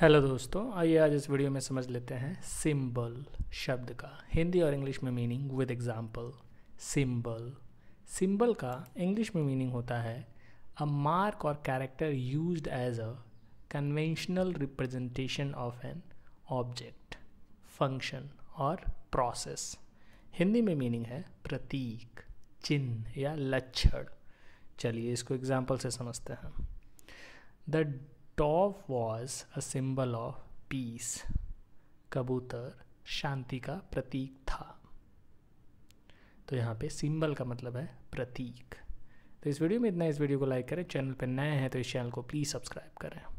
hello दोस्तों आइए आज इस वीडियो में समझ लेते हैं सिंबल शब्द का हिंदी और इंग्लिश में meaning with example symbol symbol का इंग्लिश में मीनिंग होता है अ मार्क और character used as a conventional representation of an object function और प्रोसेस हिंदी में मीनिंग है प्रतीक चिन्ह या लक्षण चलिए इसको एग्जाम्पल से समझते हैं the dove was a symbol of peace कबूतर शांति का प्रतीक था तो यहाँ पे सिंबल का मतलब है प्रतीक तो इस वीडियो में इतना इस वीडियो को लाइक करें चैनल पर नए हैं तो इस चैनल को प्लीज़ सब्सक्राइब करें